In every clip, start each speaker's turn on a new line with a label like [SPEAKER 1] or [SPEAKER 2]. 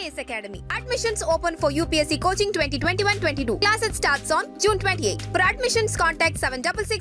[SPEAKER 1] IAS Academy. Admissions open for UPSC Coaching 2021-22. Class it starts on June 28. For admissions, contact 766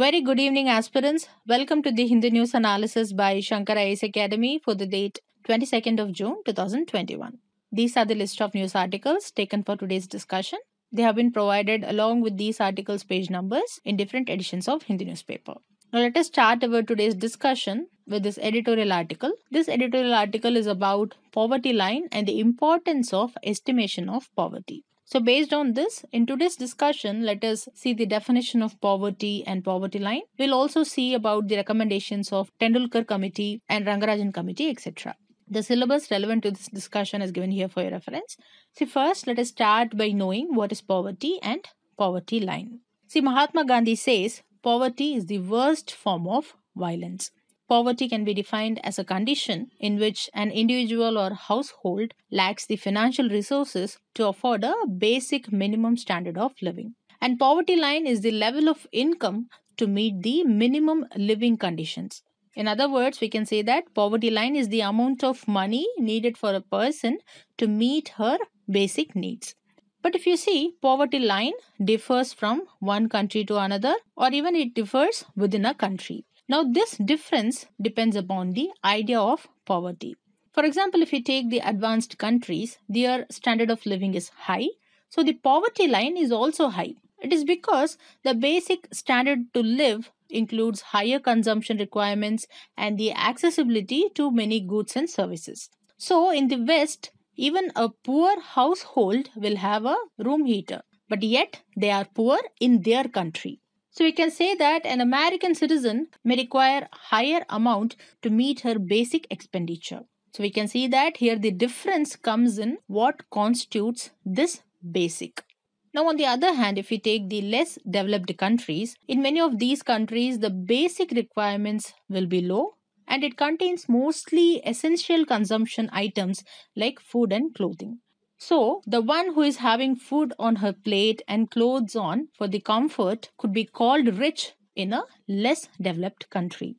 [SPEAKER 1] very good evening, aspirants. Welcome to the Hindu News Analysis by Shankara Ace Academy for the date 22nd of June 2021. These are the list of news articles taken for today's discussion. They have been provided along with these articles' page numbers in different editions of Hindi newspaper. Now, let us start our today's discussion with this editorial article. This editorial article is about poverty line and the importance of estimation of poverty. So, based on this, in today's discussion, let us see the definition of poverty and poverty line. We'll also see about the recommendations of Tendulkar Committee and Rangarajan Committee, etc. The syllabus relevant to this discussion is given here for your reference. See, first, let us start by knowing what is poverty and poverty line. See, Mahatma Gandhi says poverty is the worst form of violence. Poverty can be defined as a condition in which an individual or household lacks the financial resources to afford a basic minimum standard of living. And poverty line is the level of income to meet the minimum living conditions. In other words, we can say that poverty line is the amount of money needed for a person to meet her basic needs. But if you see, poverty line differs from one country to another or even it differs within a country. Now, this difference depends upon the idea of poverty. For example, if you take the advanced countries, their standard of living is high, so the poverty line is also high. It is because the basic standard to live includes higher consumption requirements and the accessibility to many goods and services. So, in the West, even a poor household will have a room heater, but yet they are poor in their country. So we can say that an American citizen may require higher amount to meet her basic expenditure. So we can see that here the difference comes in what constitutes this basic. Now on the other hand, if we take the less developed countries, in many of these countries the basic requirements will be low and it contains mostly essential consumption items like food and clothing. So, the one who is having food on her plate and clothes on for the comfort could be called rich in a less developed country.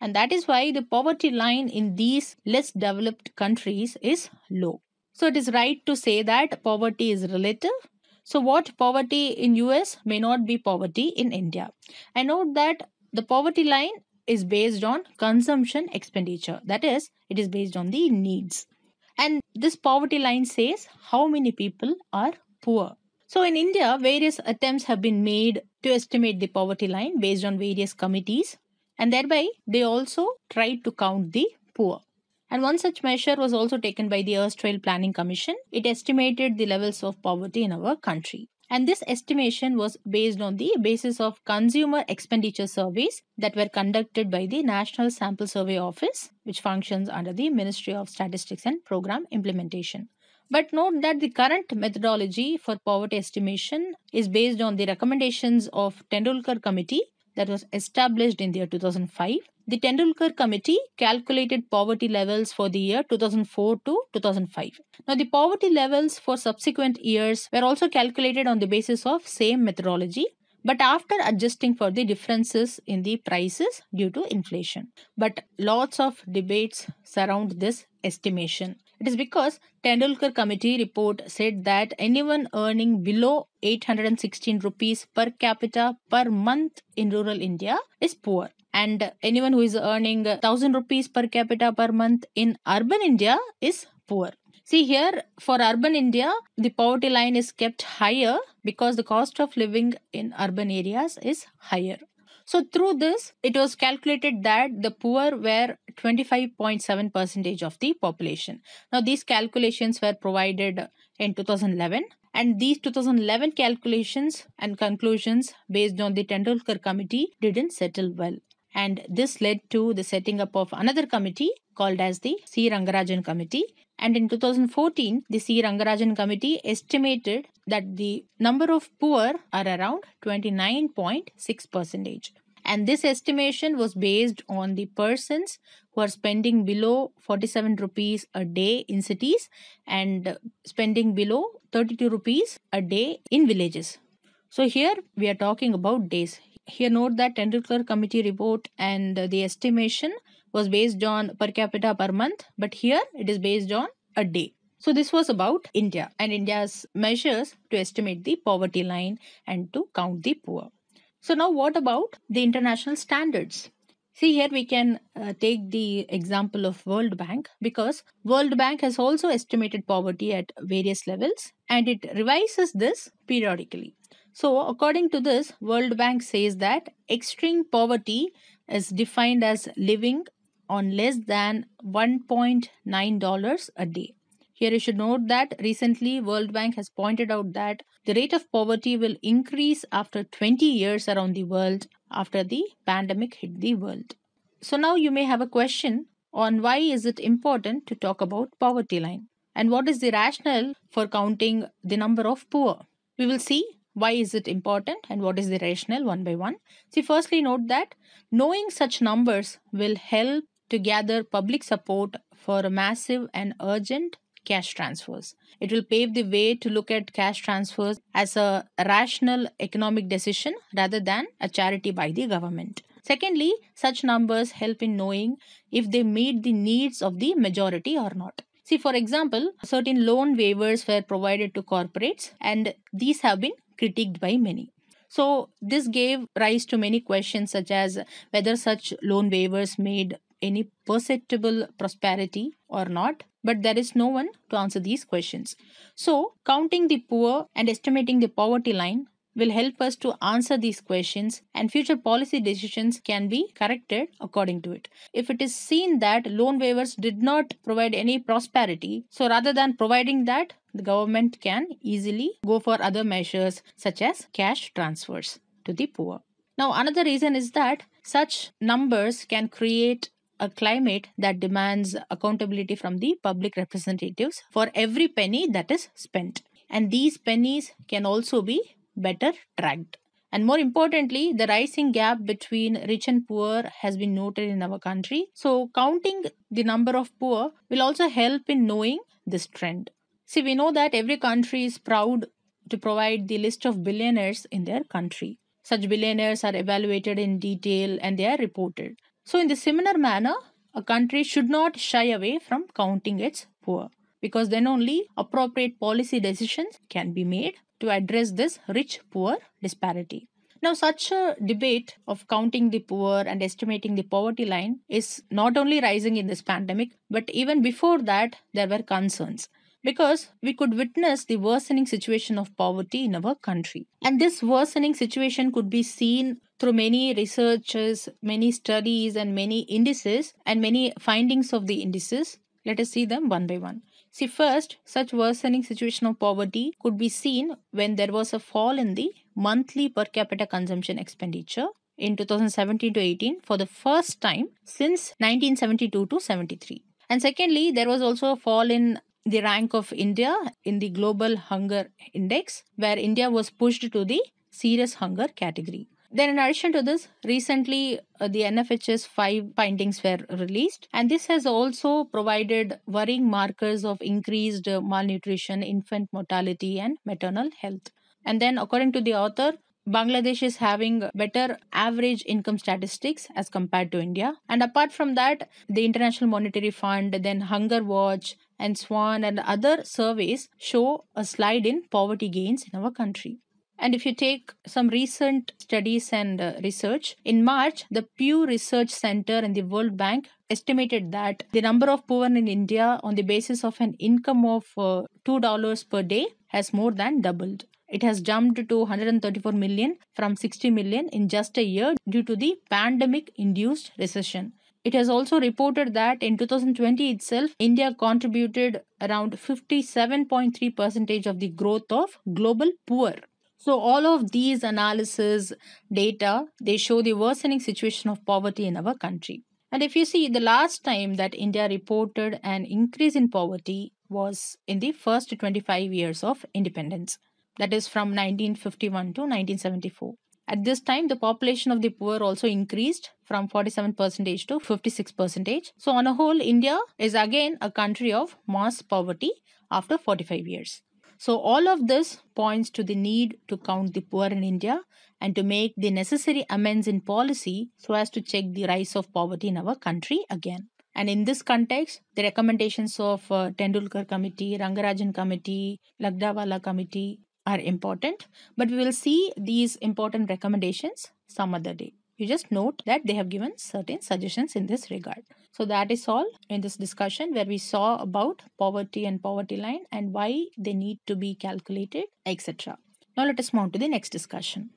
[SPEAKER 1] And that is why the poverty line in these less developed countries is low. So it is right to say that poverty is relative. So what poverty in US may not be poverty in India. I note that the poverty line is based on consumption expenditure. That is, it is based on the needs. And this poverty line says how many people are poor. So in India, various attempts have been made to estimate the poverty line based on various committees, and thereby they also tried to count the poor. And one such measure was also taken by the erstwhile Planning Commission. It estimated the levels of poverty in our country and this estimation was based on the basis of consumer expenditure surveys that were conducted by the National Sample Survey Office, which functions under the Ministry of Statistics and Program Implementation. But note that the current methodology for poverty estimation is based on the recommendations of Tendulkar Committee that was established in the year 2005 the Tendulkar Committee calculated poverty levels for the year 2004 to 2005. Now, the poverty levels for subsequent years were also calculated on the basis of same methodology, but after adjusting for the differences in the prices due to inflation. But lots of debates surround this estimation. It is because Tendulkar committee report said that anyone earning below 816 rupees per capita per month in rural India is poor and anyone who is earning 1000 rupees per capita per month in urban India is poor. See here for urban India, the poverty line is kept higher because the cost of living in urban areas is higher. So through this, it was calculated that the poor were 25.7 percentage of the population. Now these calculations were provided in 2011 and these 2011 calculations and conclusions based on the Tendulkar committee didn't settle well and this led to the setting up of another committee called as the C. Rangarajan Committee. And in 2014, the C. Rangarajan Committee estimated that the number of poor are around 29.6 percentage. And this estimation was based on the persons who are spending below 47 rupees a day in cities and spending below 32 rupees a day in villages. So here we are talking about days here note that tentacular committee report and the estimation was based on per capita per month, but here it is based on a day. So this was about India and India's measures to estimate the poverty line and to count the poor. So now what about the international standards? See here we can uh, take the example of World Bank because World Bank has also estimated poverty at various levels and it revises this periodically. So according to this, World Bank says that extreme poverty is defined as living on less than $1.9 a day. Here you should note that recently World Bank has pointed out that the rate of poverty will increase after 20 years around the world after the pandemic hit the world. So now you may have a question on why is it important to talk about poverty line and what is the rationale for counting the number of poor. We will see why is it important and what is the rationale one by one? See, firstly, note that knowing such numbers will help to gather public support for a massive and urgent cash transfers. It will pave the way to look at cash transfers as a rational economic decision rather than a charity by the government. Secondly, such numbers help in knowing if they meet the needs of the majority or not. See, for example, certain loan waivers were provided to corporates and these have been critiqued by many. So, this gave rise to many questions such as whether such loan waivers made any perceptible prosperity or not, but there is no one to answer these questions. So, counting the poor and estimating the poverty line will help us to answer these questions and future policy decisions can be corrected according to it. If it is seen that loan waivers did not provide any prosperity, so rather than providing that, the government can easily go for other measures such as cash transfers to the poor. Now, another reason is that such numbers can create a climate that demands accountability from the public representatives for every penny that is spent. And these pennies can also be better tracked. And more importantly, the rising gap between rich and poor has been noted in our country. So, counting the number of poor will also help in knowing this trend. See, we know that every country is proud to provide the list of billionaires in their country. Such billionaires are evaluated in detail and they are reported. So, in the similar manner, a country should not shy away from counting its poor because then only appropriate policy decisions can be made to address this rich poor disparity. Now, such a debate of counting the poor and estimating the poverty line is not only rising in this pandemic, but even before that, there were concerns because we could witness the worsening situation of poverty in our country. And this worsening situation could be seen through many researches, many studies, and many indices and many findings of the indices. Let us see them one by one. See, first, such worsening situation of poverty could be seen when there was a fall in the monthly per capita consumption expenditure in 2017 to 18 for the first time since 1972 to 73. And secondly, there was also a fall in the rank of India in the global hunger index, where India was pushed to the serious hunger category. Then, in addition to this, recently uh, the NFHS 5 findings were released, and this has also provided worrying markers of increased uh, malnutrition, infant mortality, and maternal health. And then, according to the author, Bangladesh is having better average income statistics as compared to India. And apart from that, the International Monetary Fund, then Hunger Watch, and Swan and other surveys show a slide in poverty gains in our country. And if you take some recent studies and uh, research, in March, the Pew Research Center and the World Bank estimated that the number of poor in India on the basis of an income of uh, $2 per day has more than doubled. It has jumped to 134 million from 60 million in just a year due to the pandemic induced recession. It has also reported that in 2020 itself, India contributed around 57.3 percentage of the growth of global poor. So all of these analysis data, they show the worsening situation of poverty in our country. And if you see, the last time that India reported an increase in poverty was in the first 25 years of independence, that is from 1951 to 1974. At this time, the population of the poor also increased from 47% to 56%. So, on a whole, India is again a country of mass poverty after 45 years. So all of this points to the need to count the poor in India and to make the necessary amends in policy so as to check the rise of poverty in our country again. And in this context, the recommendations of uh, Tendulkar Committee, Rangarajan Committee, Lagdawala Committee are important. But we will see these important recommendations some other day. You just note that they have given certain suggestions in this regard. So that is all in this discussion where we saw about poverty and poverty line and why they need to be calculated, etc. Now let us move on to the next discussion.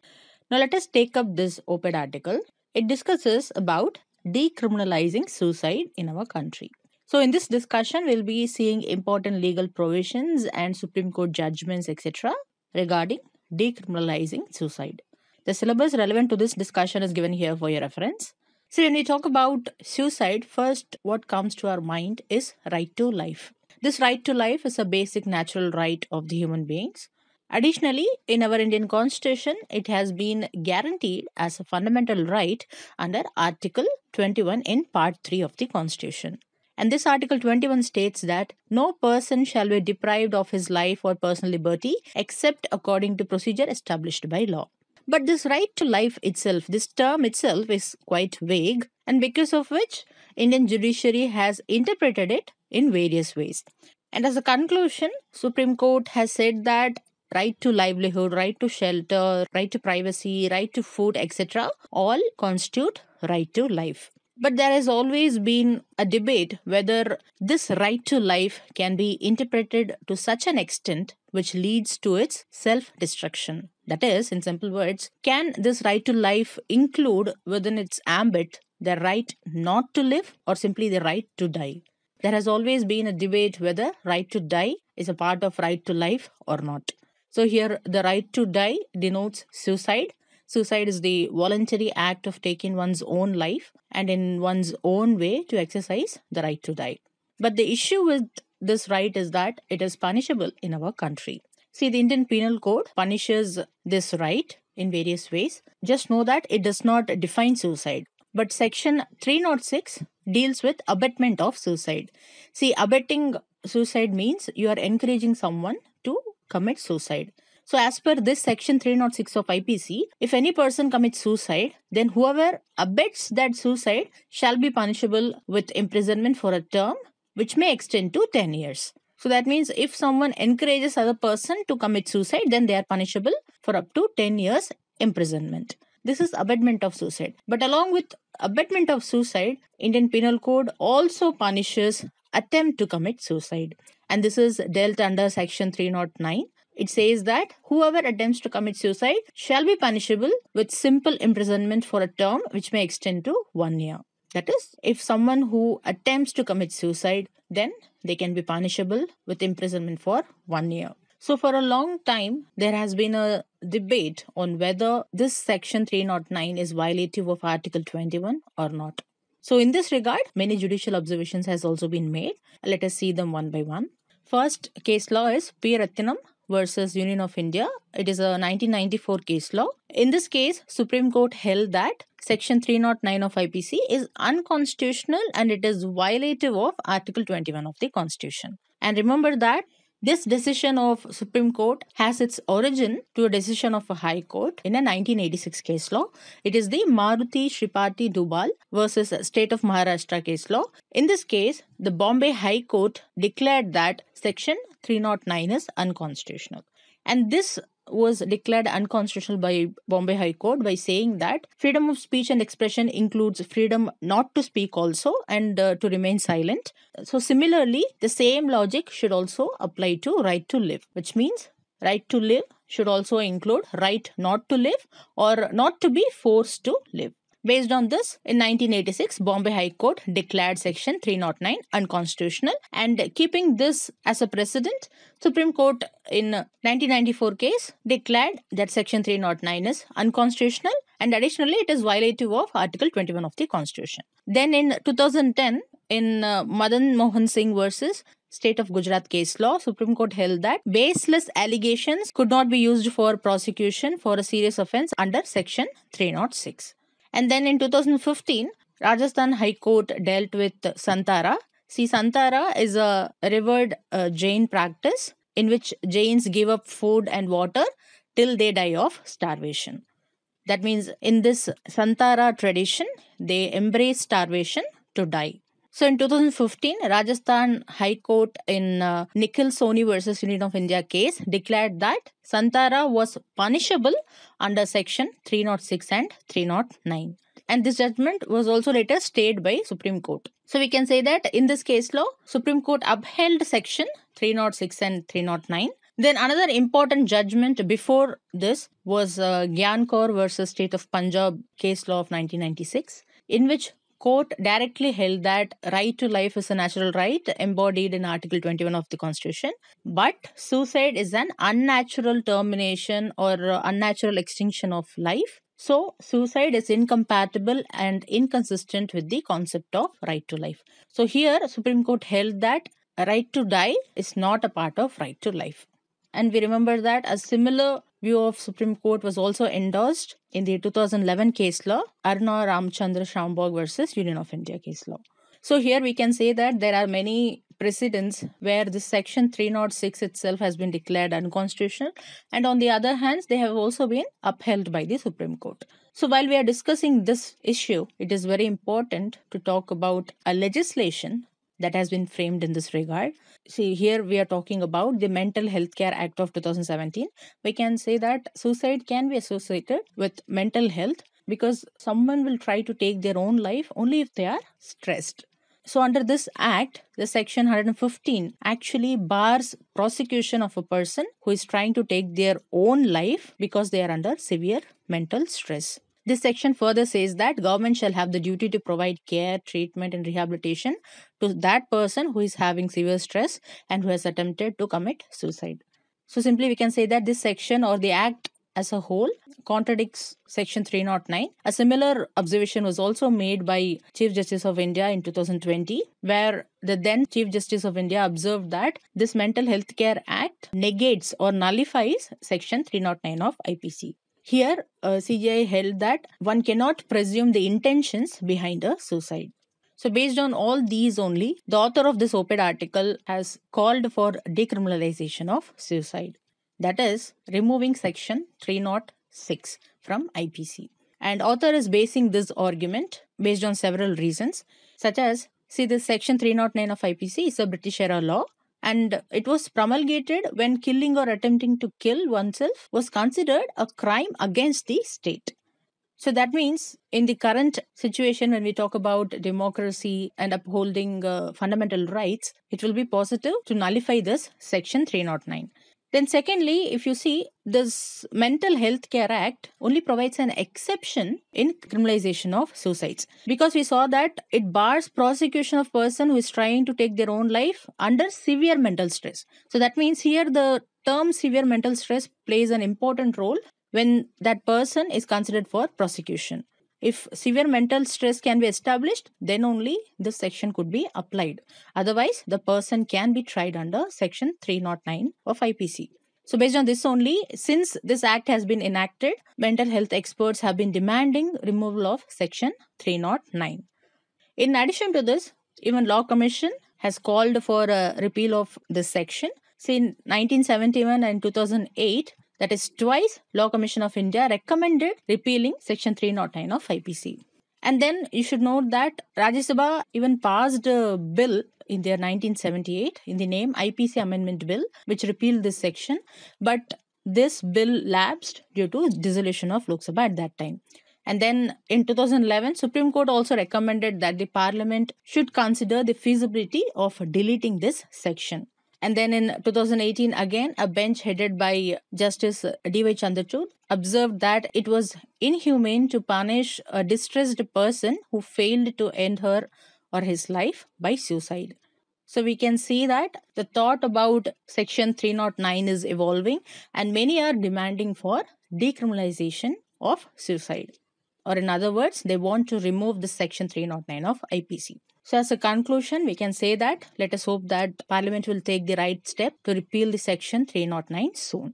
[SPEAKER 1] Now let us take up this op-ed article. It discusses about decriminalizing suicide in our country. So in this discussion, we'll be seeing important legal provisions and Supreme Court judgments, etc. regarding decriminalizing suicide. The syllabus relevant to this discussion is given here for your reference. So, when we talk about suicide, first what comes to our mind is right to life. This right to life is a basic natural right of the human beings. Additionally, in our Indian constitution, it has been guaranteed as a fundamental right under Article 21 in Part 3 of the constitution. And this Article 21 states that no person shall be deprived of his life or personal liberty except according to procedure established by law. But this right to life itself, this term itself is quite vague, and because of which Indian judiciary has interpreted it in various ways. And as a conclusion, Supreme Court has said that right to livelihood, right to shelter, right to privacy, right to food, etc., all constitute right to life. But there has always been a debate whether this right to life can be interpreted to such an extent which leads to its self destruction. That is, in simple words, can this right to life include within its ambit the right not to live or simply the right to die? There has always been a debate whether right to die is a part of right to life or not. So here the right to die denotes suicide. Suicide is the voluntary act of taking one's own life and in one's own way to exercise the right to die. But the issue with this right is that it is punishable in our country. See, the Indian Penal Code punishes this right in various ways. Just know that it does not define suicide. But section 306 deals with abetment of suicide. See, abetting suicide means you are encouraging someone to commit suicide. So, as per this section 306 of IPC, if any person commits suicide, then whoever abets that suicide shall be punishable with imprisonment for a term which may extend to 10 years. So that means if someone encourages other person to commit suicide, then they are punishable for up to 10 years imprisonment. This is abetment of suicide. But along with abetment of suicide, Indian Penal Code also punishes attempt to commit suicide. And this is dealt under section 309. It says that whoever attempts to commit suicide shall be punishable with simple imprisonment for a term which may extend to one year. That is, if someone who attempts to commit suicide, then they can be punishable with imprisonment for one year. So, for a long time, there has been a debate on whether this section 309 is violative of Article 21 or not. So, in this regard, many judicial observations has also been made. Let us see them one by one. First case law is P. Ratnam versus Union of India. It is a 1994 case law. In this case, Supreme Court held that Section 309 of IPC is unconstitutional and it is violative of Article 21 of the Constitution. And remember that this decision of Supreme Court has its origin to a decision of a High Court in a 1986 case law. It is the Maruti Shripati Dubal versus State of Maharashtra case law. In this case, the Bombay High Court declared that section 309 is unconstitutional. And this was declared unconstitutional by Bombay High Court by saying that freedom of speech and expression includes freedom not to speak also and uh, to remain silent. So similarly, the same logic should also apply to right to live, which means right to live should also include right not to live or not to be forced to live. Based on this, in 1986, Bombay High Court declared Section 309 unconstitutional and keeping this as a precedent, Supreme Court in 1994 case declared that Section 309 is unconstitutional and additionally it is violative of Article 21 of the Constitution. Then in 2010, in uh, Madan Mohan Singh versus State of Gujarat case law, Supreme Court held that baseless allegations could not be used for prosecution for a serious offense under Section 306. And then in 2015, Rajasthan High Court dealt with Santara. See, Santara is a revered uh, Jain practice in which Jains give up food and water till they die of starvation. That means in this Santara tradition, they embrace starvation to die. So in 2015, Rajasthan High Court in uh, Nikhil Soni versus Union of India case declared that Santara was punishable under section 306 and 309. And this judgment was also later stayed by Supreme Court. So we can say that in this case law, Supreme Court upheld section 306 and 309. Then another important judgment before this was uh, Gyan Kaur versus State of Punjab case law of 1996, in which court directly held that right to life is a natural right embodied in article 21 of the constitution but suicide is an unnatural termination or uh, unnatural extinction of life so suicide is incompatible and inconsistent with the concept of right to life so here supreme court held that right to die is not a part of right to life and we remember that a similar view of Supreme Court was also endorsed in the 2011 case law, Arna Ramchandra Schaumburg versus Union of India case law. So here we can say that there are many precedents where this section 306 itself has been declared unconstitutional and on the other hand they have also been upheld by the Supreme Court. So while we are discussing this issue, it is very important to talk about a legislation that has been framed in this regard. See, here we are talking about the Mental Health Care Act of 2017. We can say that suicide can be associated with mental health because someone will try to take their own life only if they are stressed. So, under this act, the section 115 actually bars prosecution of a person who is trying to take their own life because they are under severe mental stress. This section further says that government shall have the duty to provide care, treatment and rehabilitation to that person who is having severe stress and who has attempted to commit suicide. So simply we can say that this section or the act as a whole contradicts section 309 a similar observation was also made by chief justice of india in 2020 where the then chief justice of india observed that this mental health care act negates or nullifies section 309 of ipc here, uh, held that one cannot presume the intentions behind a suicide. So, based on all these only, the author of this op-ed article has called for decriminalization of suicide. That is, removing section 306 from IPC. And author is basing this argument based on several reasons, such as see this section 309 of IPC is a British era law and it was promulgated when killing or attempting to kill oneself was considered a crime against the state. So that means, in the current situation, when we talk about democracy and upholding uh, fundamental rights, it will be positive to nullify this Section 309. Then, secondly, if you see this Mental Health Care Act only provides an exception in criminalization of suicides because we saw that it bars prosecution of person who is trying to take their own life under severe mental stress. So that means here the term severe mental stress plays an important role when that person is considered for prosecution. If severe mental stress can be established, then only this section could be applied. Otherwise, the person can be tried under section 309 of IPC. So, based on this only, since this act has been enacted, mental health experts have been demanding removal of section 309. In addition to this, even Law Commission has called for a repeal of this section. See, in 1971 and 2008, that is twice Law Commission of India recommended repealing Section 309 of IPC. And then you should note that Rajya Sabha even passed a bill in their 1978 in the name IPC Amendment Bill, which repealed this section. But this bill lapsed due to dissolution of Lok Sabha at that time. And then in 2011, Supreme Court also recommended that the Parliament should consider the feasibility of deleting this section. And then in 2018, again, a bench headed by Justice D.Y. Chandrachud observed that it was inhumane to punish a distressed person who failed to end her or his life by suicide. So we can see that the thought about Section 309 is evolving and many are demanding for decriminalization of suicide. Or in other words, they want to remove the Section 309 of IPC. So as a conclusion, we can say that let us hope that Parliament will take the right step to repeal the Section 309 soon.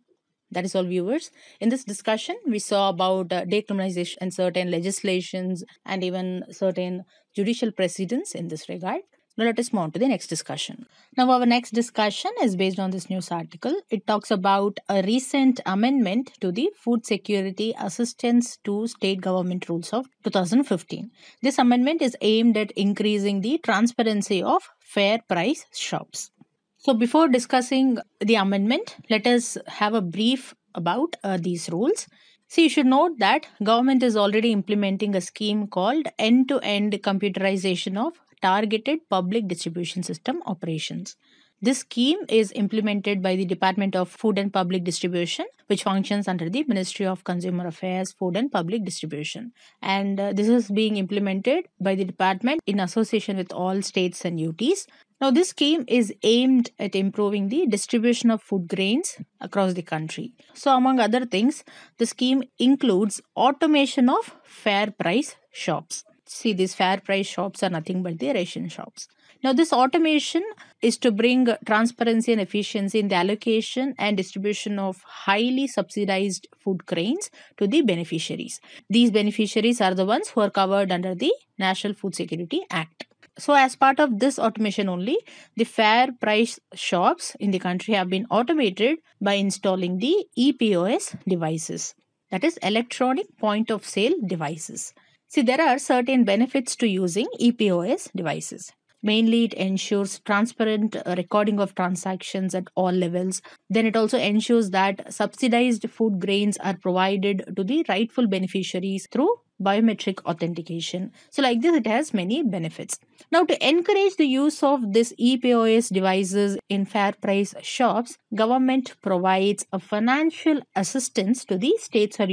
[SPEAKER 1] That is all, viewers. In this discussion, we saw about uh, decriminalization and certain legislations and even certain judicial precedents in this regard. Now let us move on to the next discussion. Now our next discussion is based on this news article. It talks about a recent amendment to the Food Security Assistance to State Government Rules of 2015. This amendment is aimed at increasing the transparency of fair price shops. So before discussing the amendment, let us have a brief about uh, these rules. So you should note that government is already implementing a scheme called end-to-end computerization of Targeted Public Distribution System Operations. This scheme is implemented by the Department of Food and Public Distribution, which functions under the Ministry of Consumer Affairs, Food and Public Distribution. And uh, this is being implemented by the department in association with all states and UTs. Now, this scheme is aimed at improving the distribution of food grains across the country. So, among other things, the scheme includes automation of fair price shops. See, these fair price shops are nothing but the ration shops. Now, this automation is to bring transparency and efficiency in the allocation and distribution of highly subsidized food grains to the beneficiaries. These beneficiaries are the ones who are covered under the National Food Security Act. So, as part of this automation only, the fair price shops in the country have been automated by installing the EPOS devices, that is, electronic point of sale devices. See, there are certain benefits to using EPOS devices. Mainly, it ensures transparent uh, recording of transactions at all levels. Then, it also ensures that subsidized food grains are provided to the rightful beneficiaries through biometric authentication. So, like this, it has many benefits. Now, to encourage the use of this EPOS devices in fair price shops, government provides a financial assistance to the states or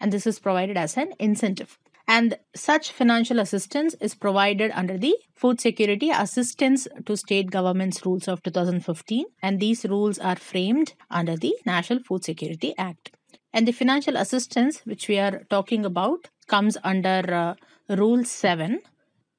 [SPEAKER 1] and this is provided as an incentive and such financial assistance is provided under the Food Security Assistance to State Governments Rules of 2015, and these rules are framed under the National Food Security Act. And the financial assistance which we are talking about comes under uh, Rule 7.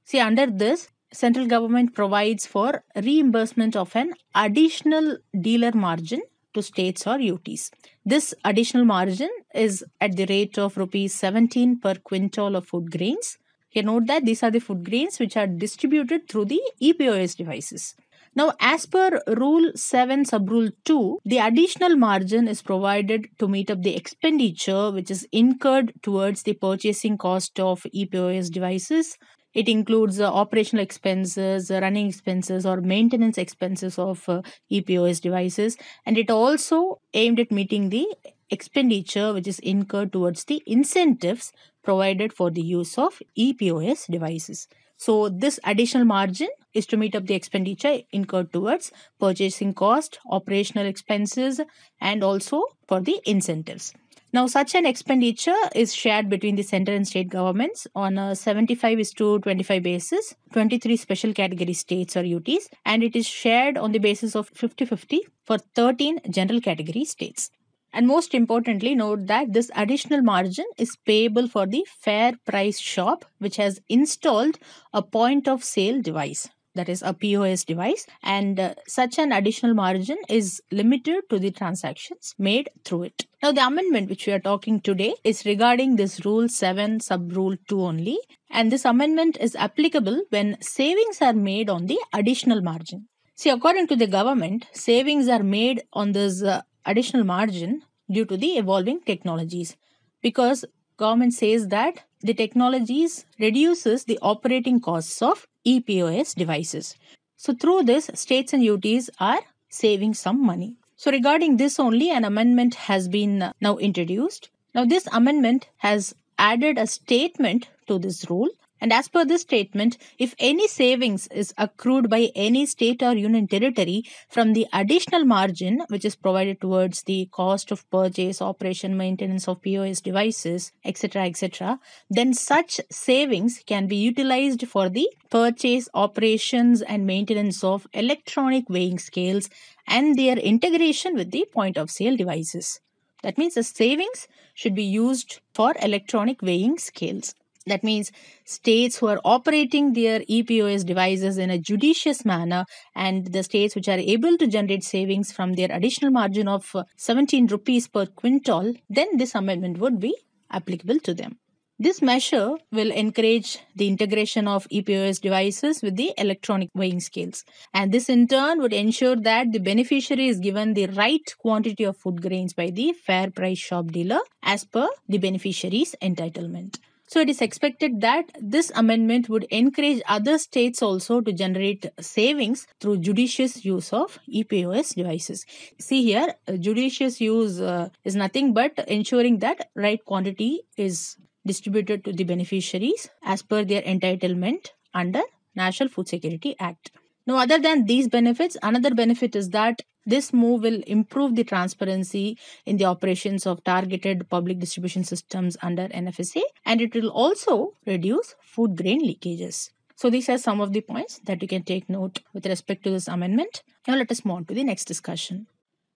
[SPEAKER 1] See, under this, central government provides for reimbursement of an additional dealer margin to states or UTs. This additional margin is at the rate of rupees 17 per quintal of food grains. Here, note that these are the food grains which are distributed through the EPOS devices. Now, as per Rule 7, Sub Rule 2, the additional margin is provided to meet up the expenditure which is incurred towards the purchasing cost of EPOS devices it includes uh, operational expenses, uh, running expenses, or maintenance expenses of uh, EPOS devices. And it also aimed at meeting the expenditure which is incurred towards the incentives provided for the use of EPOS devices. So this additional margin is to meet up the expenditure incurred towards purchasing cost, operational expenses, and also for the incentives. Now, such an expenditure is shared between the center and state governments on a 75 is to 25 basis, 23 special category states or UTs, and it is shared on the basis of 50 50 for 13 general category states. And most importantly, note that this additional margin is payable for the fair price shop, which has installed a point of sale device that is a POS device and uh, such an additional margin is limited to the transactions made through it. Now the amendment which we are talking today is regarding this rule 7 sub rule 2 only and this amendment is applicable when savings are made on the additional margin. See according to the government savings are made on this uh, additional margin due to the evolving technologies because government says that the technologies reduces the operating costs of EPOS devices. So through this, states and UTs are saving some money. So regarding this only, an amendment has been uh, now introduced. Now this amendment has added a statement to this rule and as per this statement, if any savings is accrued by any state or union territory from the additional margin which is provided towards the cost of purchase, operation, maintenance of POS devices, etc., etc., then such savings can be utilized for the purchase, operations, and maintenance of electronic weighing scales and their integration with the point of sale devices. That means the savings should be used for electronic weighing scales. That means states who are operating their EPOS devices in a judicious manner and the states which are able to generate savings from their additional margin of uh, 17 rupees per quintal, then this amendment would be applicable to them. This measure will encourage the integration of EPOS devices with the electronic weighing scales. And this in turn would ensure that the beneficiary is given the right quantity of food grains by the fair price shop dealer as per the beneficiary's entitlement. So it is expected that this amendment would encourage other states also to generate savings through judicious use of EPOS devices. See here, uh, judicious use uh, is nothing but ensuring that right quantity is distributed to the beneficiaries as per their entitlement under National Food Security Act. Now, other than these benefits, another benefit is that this move will improve the transparency in the operations of targeted public distribution systems under NFSA and it will also reduce food grain leakages. So these are some of the points that you can take note with respect to this amendment. Now let us move on to the next discussion.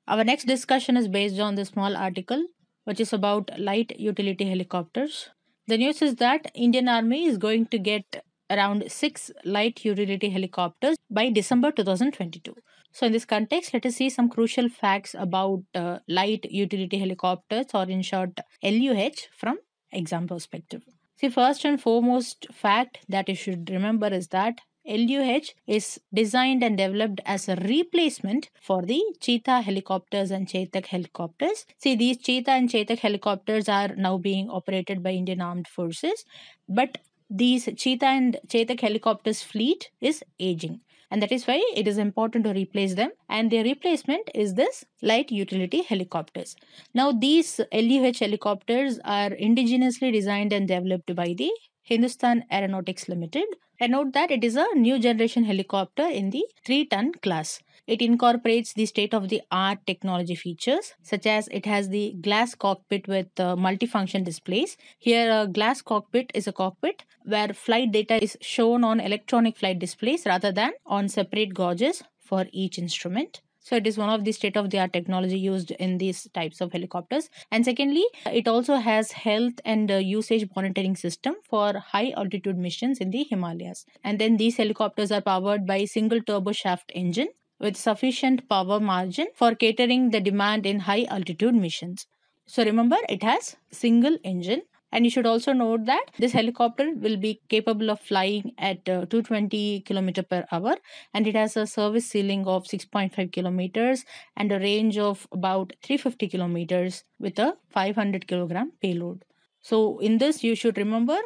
[SPEAKER 1] Our next discussion is based on this small article which is about light utility helicopters. The news is that Indian Army is going to get around 6 light utility helicopters by December 2022. So, in this context, let us see some crucial facts about uh, light utility helicopters, or in short, LUH, from exam perspective. See, first and foremost fact that you should remember is that LUH is designed and developed as a replacement for the Cheetah helicopters and Chetak helicopters. See, these Cheetah and Chetak helicopters are now being operated by Indian Armed Forces, but these Cheetah and Chetak helicopters fleet is aging and that is why it is important to replace them and their replacement is this light utility helicopters. Now these LUH helicopters are indigenously designed and developed by the Hindustan Aeronautics Limited and note that it is a new generation helicopter in the 3 ton class. It incorporates the state of the art technology features, such as it has the glass cockpit with uh, multifunction displays. Here, a glass cockpit is a cockpit where flight data is shown on electronic flight displays rather than on separate gauges for each instrument. So it is one of the state of the art technology used in these types of helicopters. And secondly, it also has health and uh, usage monitoring system for high altitude missions in the Himalayas. And then these helicopters are powered by single turboshaft engine with sufficient power margin for catering the demand in high altitude missions. So remember, it has single engine. And you should also note that this helicopter will be capable of flying at uh, 220 km per hour and it has a service ceiling of 6.5 km and a range of about 350 km with a 500 kg payload. So in this, you should remember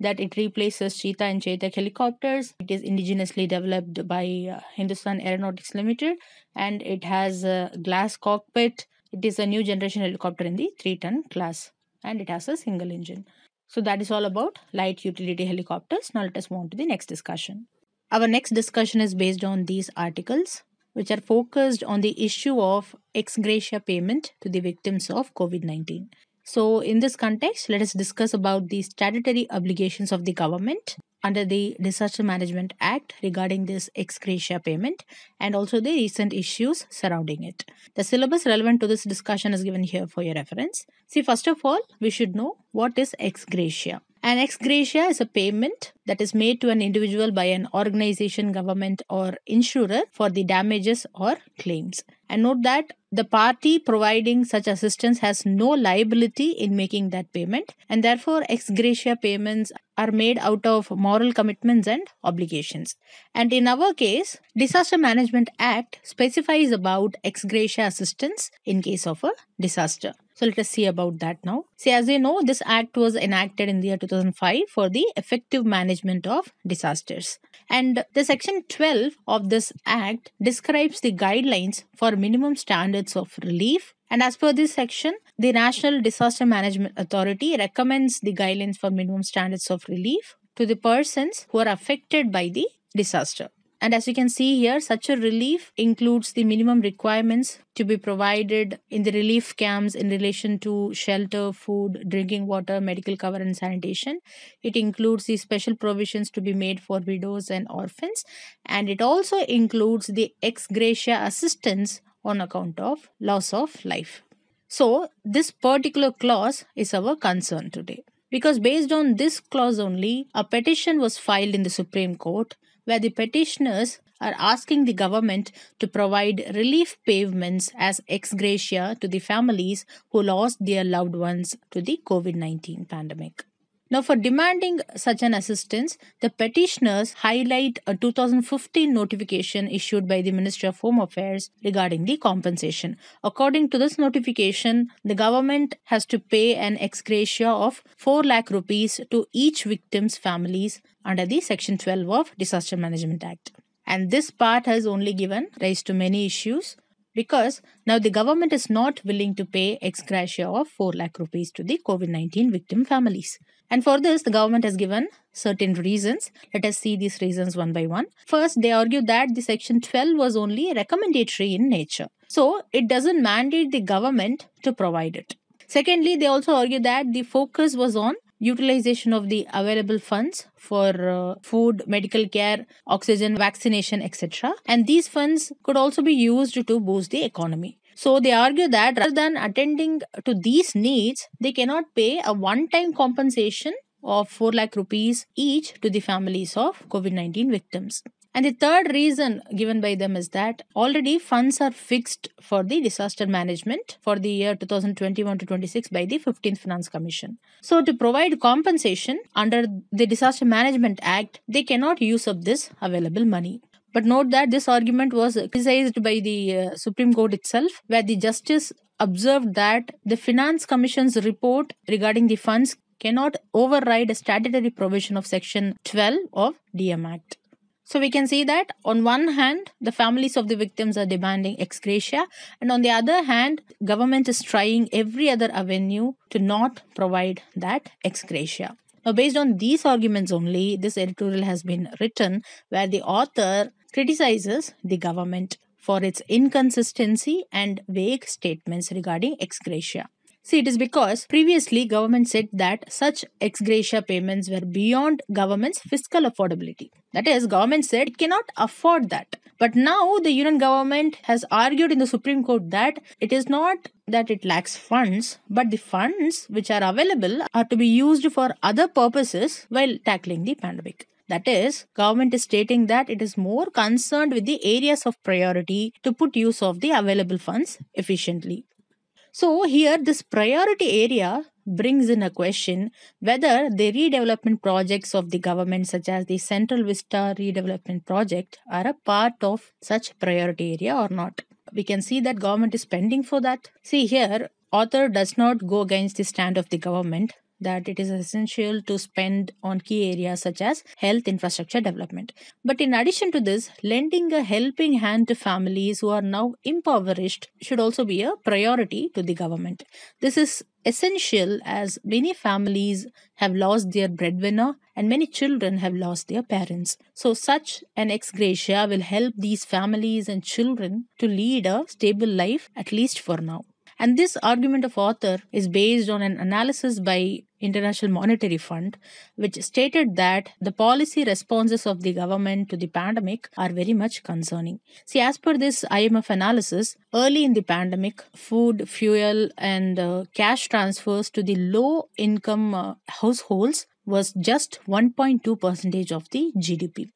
[SPEAKER 1] that it replaces Cheetah and Chetak helicopters. It is indigenously developed by uh, Hindustan Aeronautics Limited and it has a glass cockpit. It is a new generation helicopter in the 3 ton class and it has a single engine. So that is all about light utility helicopters. Now let us move on to the next discussion. Our next discussion is based on these articles which are focused on the issue of ex gratia payment to the victims of COVID-19. So, in this context, let us discuss about the statutory obligations of the government under the Disaster Management Act regarding this ex gratia payment and also the recent issues surrounding it. The syllabus relevant to this discussion is given here for your reference. See, first of all, we should know what is ex gratia. An ex gratia is a payment that is made to an individual by an organization, government, or insurer for the damages or claims. And note that the party providing such assistance has no liability in making that payment, and therefore, ex gratia payments are made out of moral commitments and obligations. And in our case, Disaster Management Act specifies about ex gratia assistance in case of a disaster. So let us see about that now. See, as you know, this act was enacted in the year 2005 for the effective management of disasters. And the section 12 of this act describes the guidelines for minimum standards of relief. And as per this section, the National Disaster Management Authority recommends the guidelines for minimum standards of relief to the persons who are affected by the disaster. And as you can see here, such a relief includes the minimum requirements to be provided in the relief camps in relation to shelter, food, drinking water, medical cover, and sanitation. It includes the special provisions to be made for widows and orphans. And it also includes the ex gratia assistance on account of loss of life. So, this particular clause is our concern today because based on this clause only, a petition was filed in the Supreme Court where the petitioners are asking the government to provide relief payments as ex gratia to the families who lost their loved ones to the COVID 19 pandemic. Now, for demanding such an assistance, the petitioners highlight a 2015 notification issued by the Ministry of Home Affairs regarding the compensation. According to this notification, the government has to pay an ex gratia of 4 lakh rupees to each victim's families under the Section 12 of Disaster Management Act. And this part has only given rise to many issues because now the government is not willing to pay ex gratia of 4 lakh rupees to the COVID 19 victim families. And for this, the government has given certain reasons. Let us see these reasons one by one. First, they argue that the Section 12 was only recommendatory in nature. So, it doesn't mandate the government to provide it. Secondly, they also argue that the focus was on utilization of the available funds for uh, food, medical care, oxygen, vaccination, etc. And these funds could also be used to boost the economy. So they argue that rather than attending to these needs, they cannot pay a one time compensation of 4 lakh rupees each to the families of COVID 19 victims. And the third reason given by them is that already funds are fixed for the disaster management for the year 2021 to 26 by the 15th Finance Commission. So, to provide compensation under the Disaster Management Act, they cannot use up this available money. But note that this argument was criticized by the uh, Supreme Court itself, where the justice observed that the Finance Commission's report regarding the funds cannot override a statutory provision of Section 12 of DM Act. So we can see that on one hand, the families of the victims are demanding ex gratia, and on the other hand, government is trying every other avenue to not provide that ex gratia. Now, based on these arguments only, this editorial has been written where the author criticizes the government for its inconsistency and vague statements regarding ex gratia. See, it is because previously government said that such ex gratia payments were beyond government's fiscal affordability. That is, government said it cannot afford that. But now the union government has argued in the Supreme Court that it is not that it lacks funds, but the funds which are available are to be used for other purposes while tackling the pandemic. That is, government is stating that it is more concerned with the areas of priority to put use of the available funds efficiently. So, here this priority area brings in a question whether the redevelopment projects of the government, such as the Central Vista Redevelopment Project, are a part of such priority area or not. We can see that government is spending for that. See here, author does not go against the stand of the government that it is essential to spend on key areas such as health infrastructure development. But in addition to this, lending a helping hand to families who are now impoverished should also be a priority to the government. This is essential as many families have lost their breadwinner and many children have lost their parents. So, such an ex gratia will help these families and children to lead a stable life, at least for now. And this argument of author is based on an analysis by International Monetary Fund, which stated that the policy responses of the government to the pandemic are very much concerning. See, as per this IMF analysis, early in the pandemic, food, fuel, and uh, cash transfers to the low income uh, households was just 1.2 percentage of the GDP.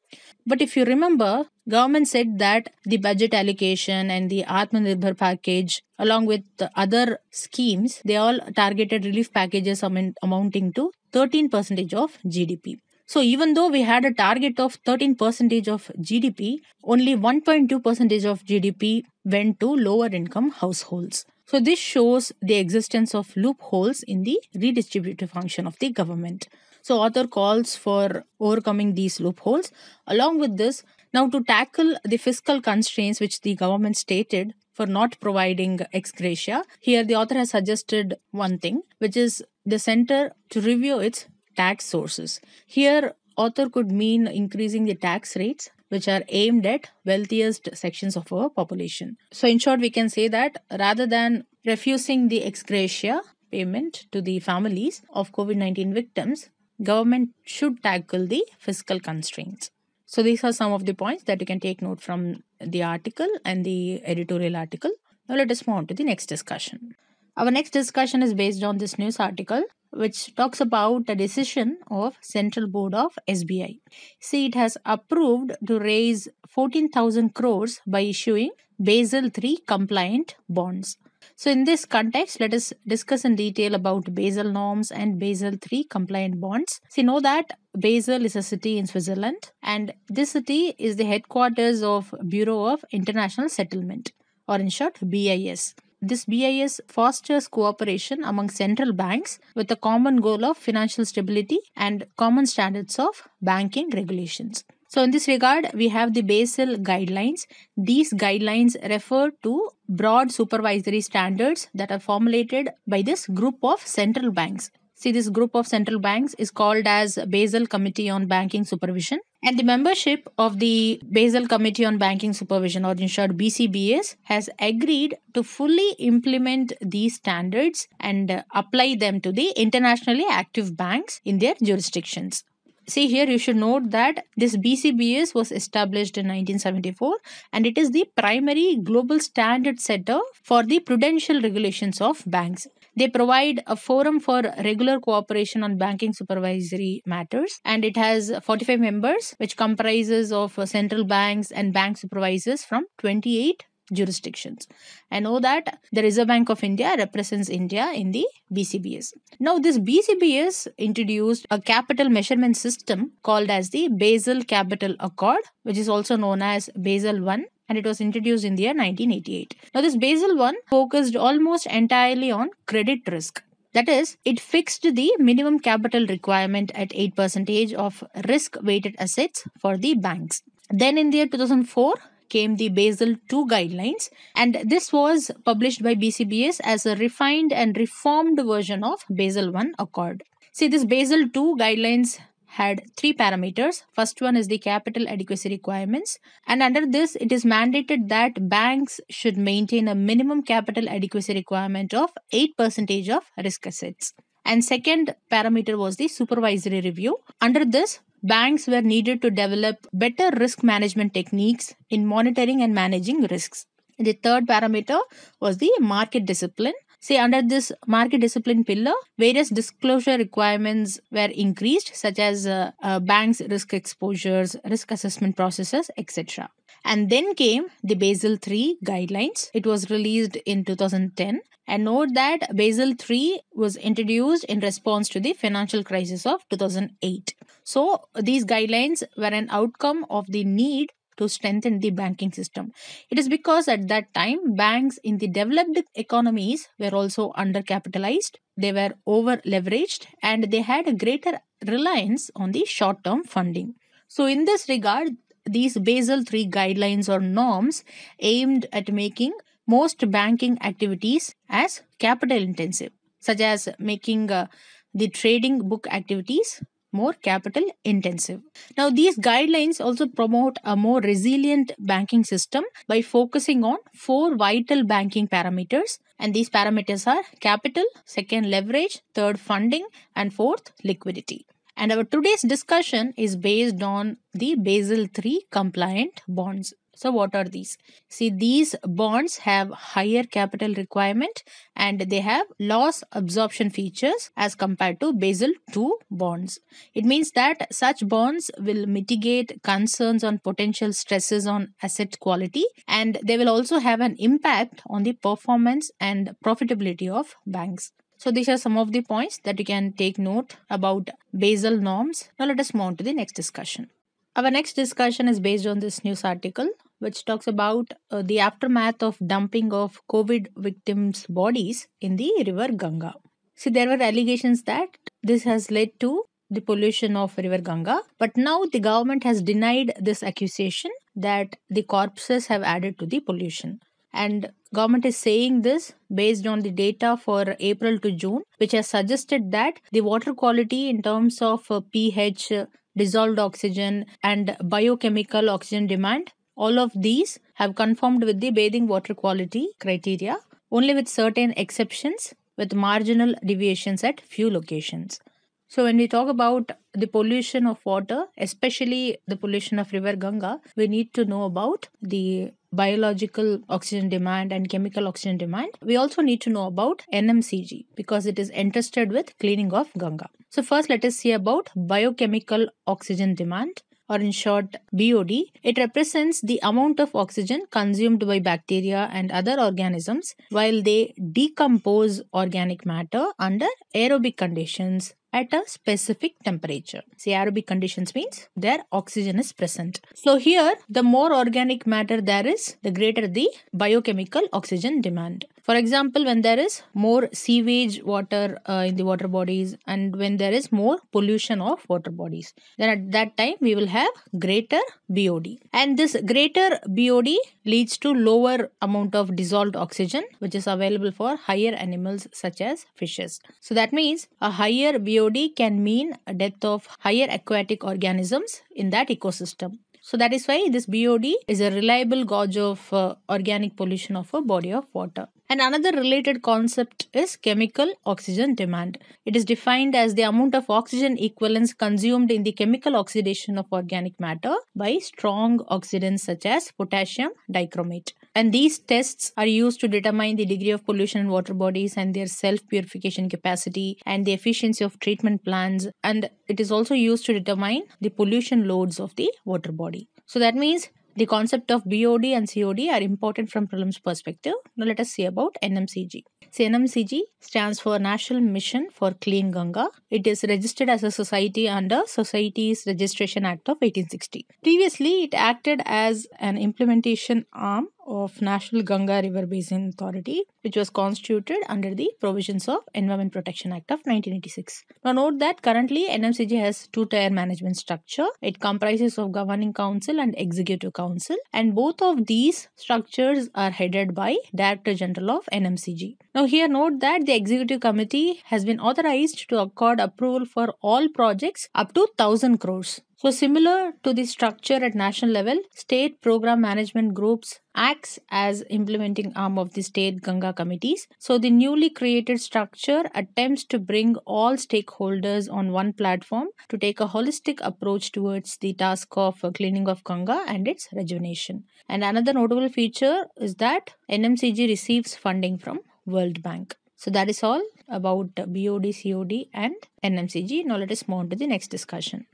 [SPEAKER 1] But if you remember, government said that the budget allocation and the Atmanirbhar package, along with other schemes, they all targeted relief packages among, amounting to 13 percentage of GDP. So even though we had a target of 13 percentage of GDP, only 1.2 percentage of GDP went to lower income households. So this shows the existence of loopholes in the redistributive function of the government. So author calls for overcoming these loopholes. Along with this, now, to tackle the fiscal constraints which the government stated for not providing ex gratia, here the author has suggested one thing, which is the center to review its tax sources. Here, author could mean increasing the tax rates which are aimed at wealthiest sections of our population. So, in short, we can say that rather than refusing the ex gratia payment to the families of COVID 19 victims, government should tackle the fiscal constraints. So these are some of the points that you can take note from the article and the editorial article. Now let us move on to the next discussion. Our next discussion is based on this news article which talks about a decision of Central Board of SBI. See, it has approved to raise 14,000 crores by issuing Basel III compliant bonds. So in this context, let us discuss in detail about Basel norms and Basel III compliant bonds. So you know that Basel is a city in Switzerland and this city is the headquarters of Bureau of International Settlement or in short BIS. This BIS fosters cooperation among central banks with the common goal of financial stability and common standards of banking regulations. So in this regard, we have the Basel guidelines. These guidelines refer to broad supervisory standards that are formulated by this group of central banks. See, this group of central banks is called as Basel Committee on Banking Supervision. And the membership of the Basel Committee on Banking Supervision, or in short BCBS, has agreed to fully implement these standards and apply them to the internationally active banks in their jurisdictions see here you should note that this BCBS was established in 1974 and it is the primary global standard setter for the prudential regulations of banks. They provide a forum for regular cooperation on banking supervisory matters and it has 45 members which comprises of central banks and bank supervisors from 28 jurisdictions. I know that the Reserve Bank of India represents India in the BCBS. Now, this BCBS introduced a capital measurement system called as the Basel Capital Accord, which is also known as Basel 1 and it was introduced in the year 1988. Now, this Basel 1 focused almost entirely on credit risk. That is, it fixed the minimum capital requirement at 8% of risk weighted assets for the banks. Then in the year 2004, came the Basel II guidelines, and this was published by BCBS as a refined and reformed version of Basel I Accord. See, this Basel II guidelines had three parameters. First one is the capital adequacy requirements. And under this, it is mandated that banks should maintain a minimum capital adequacy requirement of 8% of risk assets. And second parameter was the supervisory review. Under this, banks were needed to develop better risk management techniques in monitoring and managing risks. The third parameter was the market discipline. Say, under this market discipline pillar, various disclosure requirements were increased, such as uh, uh, banks' risk exposures, risk assessment processes, etc. And then came the Basel III guidelines. It was released in 2010. And note that Basel III was introduced in response to the financial crisis of 2008. So these guidelines were an outcome of the need to strengthen the banking system. It is because at that time, banks in the developed economies were also undercapitalized, they were over leveraged, and they had a greater reliance on the short term funding. So, in this regard, these Basel III guidelines or norms aimed at making most banking activities as capital intensive, such as making uh, the trading book activities more capital intensive. Now, these guidelines also promote a more resilient banking system by focusing on four vital banking parameters. And these parameters are capital, second, leverage, third, funding, and fourth, liquidity. And our today's discussion is based on the Basel III compliant bonds. So what are these? See, these bonds have higher capital requirement and they have loss absorption features as compared to Basel II bonds. It means that such bonds will mitigate concerns on potential stresses on asset quality and they will also have an impact on the performance and profitability of banks. So these are some of the points that you can take note about basal norms. Now let us move on to the next discussion. Our next discussion is based on this news article which talks about uh, the aftermath of dumping of COVID victims' bodies in the river Ganga. See, there were allegations that this has led to the pollution of river Ganga, but now the government has denied this accusation that the corpses have added to the pollution and government is saying this based on the data for april to june which has suggested that the water quality in terms of uh, ph dissolved oxygen and biochemical oxygen demand all of these have conformed with the bathing water quality criteria only with certain exceptions with marginal deviations at few locations so when we talk about the pollution of water, especially the pollution of river Ganga, we need to know about the biological oxygen demand and chemical oxygen demand, we also need to know about NMCG because it is entrusted with cleaning of Ganga. So, first, let us see about biochemical oxygen demand or in short BOD, it represents the amount of oxygen consumed by bacteria and other organisms while they decompose organic matter under aerobic conditions at a specific temperature. See, aerobic conditions means their oxygen is present. So here, the more organic matter there is, the greater the biochemical oxygen demand. For example, when there is more sewage water uh, in the water bodies and when there is more pollution of water bodies, then at that time we will have greater BOD. And this greater BOD leads to lower amount of dissolved oxygen which is available for higher animals such as fishes. So that means a higher BOD POD can mean a death of higher aquatic organisms in that ecosystem. So that is why this BOD is a reliable gauge of uh, organic pollution of a body of water. And another related concept is chemical oxygen demand. It is defined as the amount of oxygen equivalents consumed in the chemical oxidation of organic matter by strong oxidants such as potassium dichromate. And these tests are used to determine the degree of pollution in water bodies and their self purification capacity and the efficiency of treatment plants. And it is also used to determine the pollution loads of the water body. So that means the concept of BOD and COD are important from prelims perspective. Now let us see about NMCG. So NMCG stands for National Mission for Clean Ganga. It is registered as a society under Societies Registration Act of 1860. Previously, it acted as an implementation arm of National Ganga River Basin Authority, which was constituted under the provisions of Environment Protection Act of 1986. Now note that currently NMCG has two-tier management structure. It comprises of Governing Council and Executive Council and both of these structures are headed by Director General of NMCG. Now here note that the Executive Committee has been authorized to accord approval for all projects up to 1000 crores. So similar to the structure at national level, state program management groups acts as implementing arm of the state Ganga committees. So the newly created structure attempts to bring all stakeholders on one platform to take a holistic approach towards the task of cleaning of Ganga and its rejuvenation. And another notable feature is that NMCG receives funding from World Bank. So that is all about BOD, COD and NMCG. Now let us move on to the next discussion.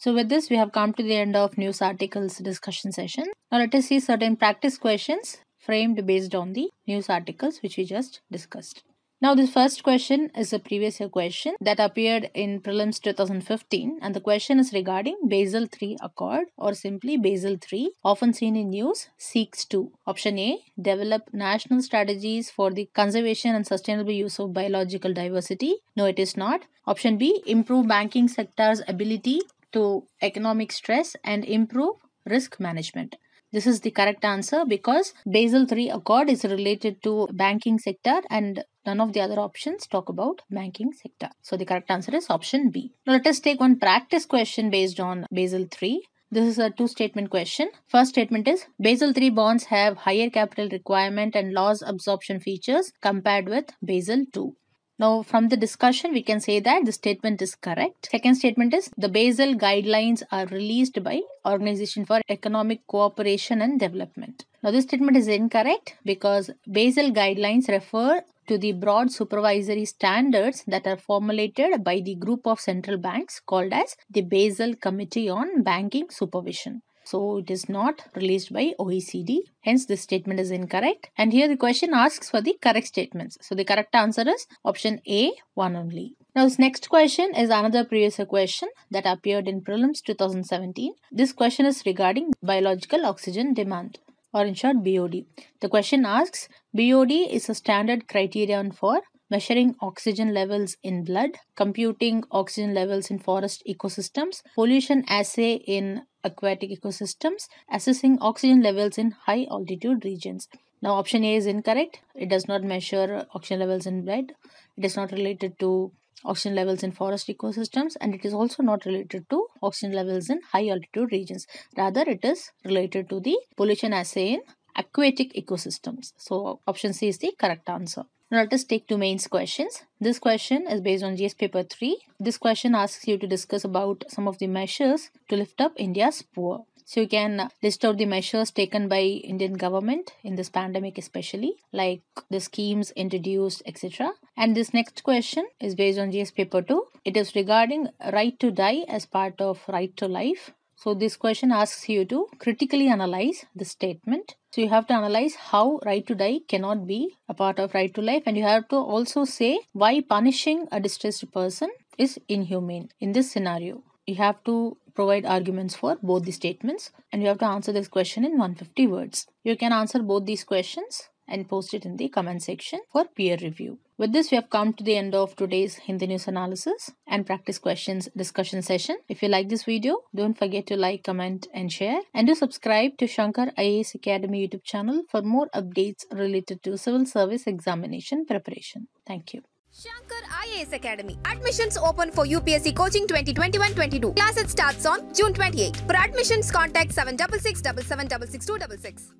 [SPEAKER 1] So with this, we have come to the end of news articles discussion session. Now let us see certain practice questions framed based on the news articles which we just discussed. Now this first question is a previous year question that appeared in prelims 2015 and the question is regarding Basel III Accord or simply Basel III often seen in news seeks to option A develop national strategies for the conservation and sustainable use of biological diversity no it is not option B improve banking sector's ability to economic stress and improve risk management. This is the correct answer because Basel III Accord is related to banking sector and none of the other options talk about banking sector. So the correct answer is option B. Now let us take one practice question based on Basel III. This is a two statement question. First statement is Basel III bonds have higher capital requirement and loss absorption features compared with Basel II. Now from the discussion we can say that the statement is correct. Second statement is the Basel guidelines are released by Organization for Economic Cooperation and Development. Now this statement is incorrect because Basel guidelines refer to the broad supervisory standards that are formulated by the group of central banks called as the Basel Committee on Banking Supervision. So it is not released by OECD. Hence this statement is incorrect. And here the question asks for the correct statements. So the correct answer is option A, 1 only. Now this next question is another previous question that appeared in prelims 2017. This question is regarding biological oxygen demand or in short BOD. The question asks BOD is a standard criterion for measuring oxygen levels in blood, computing oxygen levels in forest ecosystems, pollution assay in aquatic ecosystems, assessing oxygen levels in high altitude regions. Now, option A is incorrect. It does not measure oxygen levels in blood. It is not related to oxygen levels in forest ecosystems and it is also not related to oxygen levels in high altitude regions. Rather, it is related to the pollution assay in aquatic ecosystems. So, option C is the correct answer let us take two mains questions. This question is based on GS paper 3. This question asks you to discuss about some of the measures to lift up India's poor. So you can list out the measures taken by Indian government in this pandemic especially like the schemes introduced etc. And this next question is based on GS paper 2. It is regarding right to die as part of right to life. So this question asks you to critically analyze the statement. So you have to analyze how right to die cannot be a part of right to life and you have to also say why punishing a distressed person is inhumane in this scenario. You have to provide arguments for both the statements and you have to answer this question in 150 words. You can answer both these questions and post it in the comment section for peer review. With this, we have come to the end of today's Hindi news analysis and practice questions discussion session. If you like this video, don't forget to like, comment, and share. And do subscribe to Shankar IAS Academy YouTube channel for more updates related to civil service examination preparation. Thank you. Shankar IAS Academy. Admissions open for UPSC Coaching 2021-22. Class it starts on June 28. For admissions, contact 766 266.